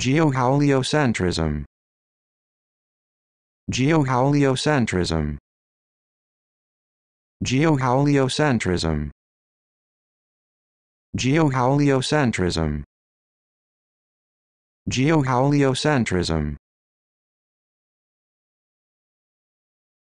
Geoheliocentrism Geoheliocentrism Geoheliocentrism Geoheliocentrism Geoheliocentrism